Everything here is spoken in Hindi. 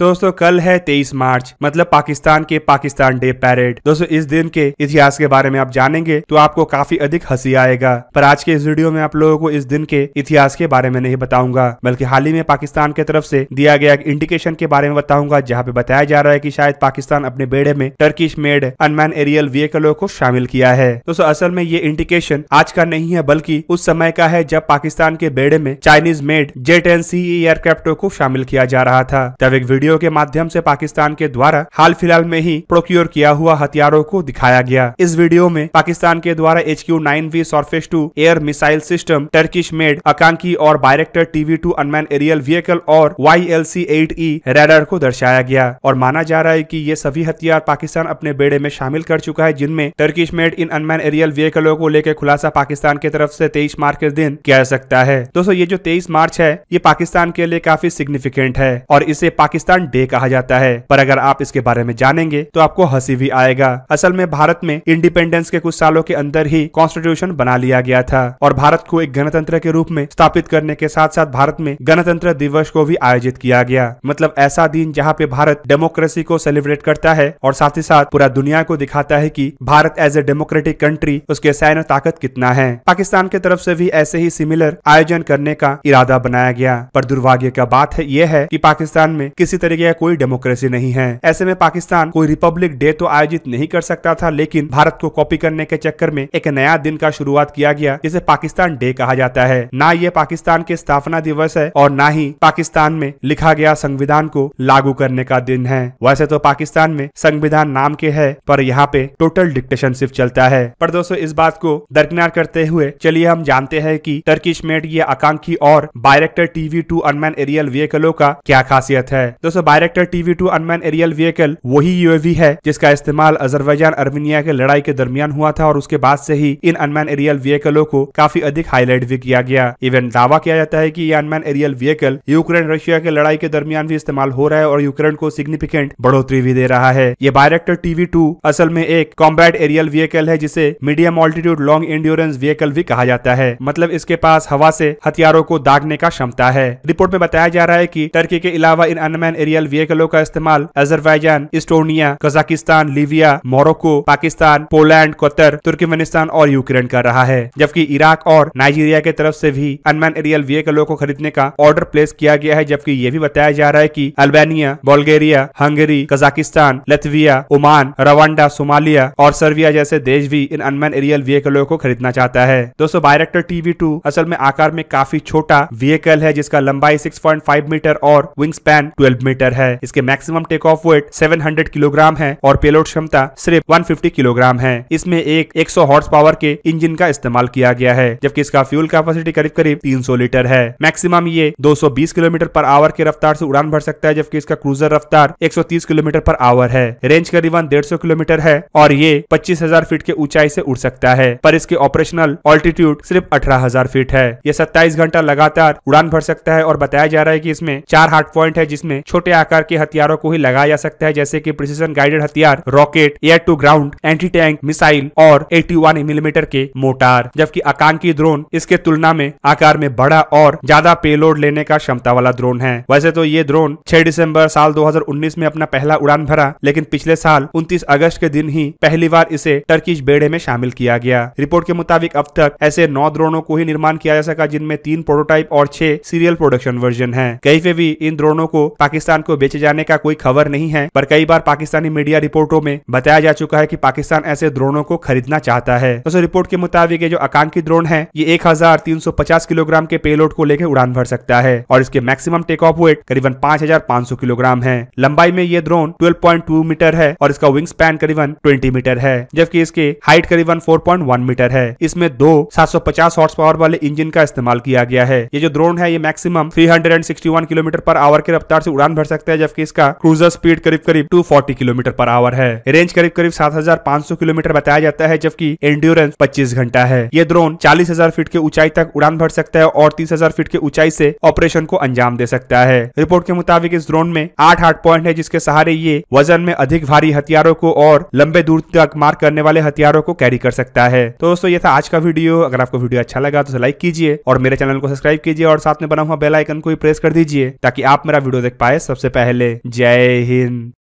दोस्तों कल है 23 मार्च मतलब पाकिस्तान के पाकिस्तान डे पैरेड दोस्तों इस दिन के इतिहास के बारे में आप जानेंगे तो आपको काफी अधिक हंसी आएगा पर आज के इस वीडियो में आप लोगों को इस दिन के इतिहास के बारे में नहीं बताऊंगा बल्कि हाल ही में पाकिस्तान के तरफ से दिया गया एक इंडिकेशन के बारे में बताऊंगा जहाँ पे बताया जा रहा है की शायद पाकिस्तान अपने बेड़े में टर्किश मेड अनमैन एरियल व्हीकलों को शामिल किया है दोस्तों असल में ये इंडिकेशन आज का नहीं है बल्कि उस समय का है जब पाकिस्तान के बेड़े में Chinese made jet N C एयरक्राफ्टों को शामिल किया जा रहा था तब एक वीडियो वीडियो के माध्यम से पाकिस्तान के द्वारा हाल फिलहाल में ही प्रोक्योर किया हुआ हथियारों को दिखाया गया इस वीडियो में पाकिस्तान के द्वारा H Q nine V surface to air missile system Turkish made Akinci और Bayraktar TB two unmanned aerial vehicle और Y L C eight E radar को दर्शाया गया और माना जा रहा है की ये सभी हथियार पाकिस्तान अपने बेड़े में शामिल कर चुका है जिनमें टर्किश मेड इन अनमैन एरियल व्हीकलों को लेकर खुलासा पाकिस्तान की तरफ ऐसी तेईस मार्च के दिन किया जा सकता है दोस्तों ये जो तेईस मार्च है ये पाकिस्तान के लिए काफी सिग्निफिकेंट है और इसे पाकिस्तान फन डे कहा जाता है पर अगर आप इसके बारे में जानेंगे तो आपको हंसी भी आएगा असल में भारत में इंडिपेंडेंस के कुछ सालों के अंदर ही कॉन्स्टिट्यूशन बना लिया गया था और भारत को एक गणतंत्र के रूप में स्थापित करने के साथ साथ भारत में गणतंत्र दिवस को भी आयोजित किया गया मतलब ऐसा दिन जहाँ पे भारत डेमोक्रेसी को सेलिब्रेट करता है और साथ ही साथ पूरा दुनिया को दिखाता है की Bharat as a democratic country उसके सैन्य ताकत कितना है पाकिस्तान के तरफ से भी ऐसे ही सिमिलर आयोजन करने का इरादा बनाया गया पर दुर्भाग्य का बात है यह है कि पाकिस्तान में किसी तरीके का कोई डेमोक्रेसी नहीं है ऐसे में पाकिस्तान कोई रिपब्लिक डे तो आयोजित नहीं कर सकता था लेकिन भारत को कॉपी करने के चक्कर में एक नया दिन का शुरुआत किया गया जिसे पाकिस्तान डे कहा जाता है न ये पाकिस्तान के स्थापना दिवस है और न ही पाकिस्तान में लिखा गया संविधान को लागू करने का दिन है वैसे तो पाकिस्तान में संविधान नाम के है पर यहाँ पे टोटल डिक्टेशन सिर्फ चलता है पर दोस्तों इस बात को दरकिनार करते हुए चलिए हम जानते हैं कि टर्किश मेड ये आकांक्षी और Bayraktar TB two unmanned aerial व्हीकलों का क्या खासियत है दोस्तों Bayraktar TB two unmanned aerial vehicle वही यूएवी है जिसका इस्तेमाल अजरबैजान अर्मीनिया के लड़ाई के दरमियान हुआ था और उसके बाद से ही इन अनमैन एरियल व्हीकलों को काफी अधिक हाईलाइट भी किया गया इवन दावा किया जाता है की ये unmanned aerial vehicle Ukraine Russia के लड़ाई के दरमियान भी इस्तेमाल हो रहा है और यूक्रेन को सिग्निफिकेंट बढ़ोतरी भी दे रहा है ये बायरेक्टर टीवी टू असल में एक कॉम्बैट एरियल व्हीकल है जिसे medium altitude long endurance vehicle भी कहा जाता है मतलब इसके पास हवा से हथियारों को दागने का क्षमता है रिपोर्ट में बताया जा रहा है कि टर्की के अलावा इन अनमैन एरियल व्हीकलों का इस्तेमाल Azerbaijan Estonia Kazakhstan Libya Morocco Pakistan Poland Qatar Turkmenistan और यूक्रेन कर रहा है जबकि इराक और नाइजीरिया के तरफ से भी अनमैन एरियल व्हीकलों को खरीदने का ऑर्डर प्लेस किया गया है जबकि ये भी बताया जा रहा है की Albania Bulgaria Hungary Kazakhstan Latvia Oman Rwanda Somalia और सर्बिया जैसे देश भी इन अनमैन एरियल व्हीकलों को खरीदना चाहता है दोस्तों बायरेक्टर टीवी टू असल में आकार में काफी छोटा व्हीकल है जिसका लंबाई 6.5 मीटर और विंग स्पैन 12 मीटर मीटर है इसके maximum take off weight 700 kilogram है और पेलोड क्षमता सिर्फ 150 किलोग्राम है इसमें एक 100 हॉर्स पावर के इंजन का इस्तेमाल किया गया है जबकि इसका फ्यूल कैपेसिटी करीब करीब 300 लीटर है मैक्सिमम ये 220 किलोमीटर पर आवर की रफ्तार से उड़ान भर सकता है जबकि इसका क्रूजर रफ्तार 130 किलोमीटर पर आवर है रेंज करीबन डेढ़ किलोमीटर है और ये पच्चीस फीट के ऊंचाई ऐसी उड़ सकता है पर इसके ऑपरेशनल ऑल्टीट्यूड सिर्फ हजार फीट है यह सत्ताईस घंटा लगातार उड़ान भर सकता है और बताया जा रहा है की इसमें चार हार्ट पॉइंट है जिसमें छोटे आकार के हथियारों को ही लगाया जा सकता है जैसे की प्रिसीजन गाइडेड हथियार rocket air to ground anti tank missile और एटी मिलीमीटर के मोटार जबकि आकांक्षी ड्रोन इसके तुलना में आकार में बड़ा और ज्यादा पेलोड लेने का क्षमता वाला ड्रोन है वैसे तो ये ड्रोन 6 दिसंबर साल 2019 में अपना पहला उड़ान भरा लेकिन पिछले साल 29 अगस्त के दिन ही पहली बार इसे टर्किश बेड़े में शामिल किया गया रिपोर्ट के मुताबिक अब तक ऐसे नौ ड्रोनों को ही निर्माण किया जा सका जिनमें तीन प्रोटोटाइप और छह सीरियल प्रोडक्शन वर्जन है कहीं पे भी इन ड्रोनों को पाकिस्तान पाकिस्तान को बेचे जाने का कोई खबर नहीं है पर कई बार पाकिस्तानी मीडिया रिपोर्टों में बताया जा चुका है की पाकिस्तान ऐसे ड्रोनों को खरीदना चाहता है तो, रिपोर्ट के मुताबिक ये जो आकांक्षी ड्रोन है ये एक किलोग्राम के पेलोड को लेकर उड़ान भर सकता है और इसके मैक्सिमम टेक ऑफ वेट करीबन पाँच किलोग्राम है लंबाई में ये ड्रोन ट्वेल्व मीटर है और इसका विंग स्पैन करीबन ट्वेंटी मीटर है जबकि इसके हाइट करीबन फोर मीटर है इसमें दो सात हॉर्स पावर वाले इंजन का इस्तेमाल किया गया है ये जो ड्रोन है ये मैक्सिमम 361 किलोमीटर पर आवर की रफ्तार से उड़ान भर सकते हैं जबकि इसका क्रूजर स्पीड करीब करीब 240 किलोमीटर पर आवर है रेंज करीब करीब 7,500 किलोमीटर बताया जाता है जबकि एंड्योरेंस 25 घंटा है ये ड्रोन 40,000 फीट की ऊंचाई तक उड़ान भर सकता है और 30,000 फीट की ऊंचाई से ऑपरेशन को अंजाम दे सकता है रिपोर्ट के मुताबिक इस ड्रोन में आठ आठ पॉइंट है जिसके सहारे ये वजन में अधिक भारी हथियारों को और लंबे दूर तक मार करने वाले हथियारों को कैरी कर सकता है तो दोस्तों ये था आज का वीडियो अगर आपको वीडियो अच्छा लगा तो लाइक कीजिए और मेरे चैनल को सब्सक्राइब कीजिए और साथ में बना हुआ बेल आइकन को भी प्रेस कर दीजिए ताकि आप मेरा वीडियो देख पाए सबसे पहले जय हिंद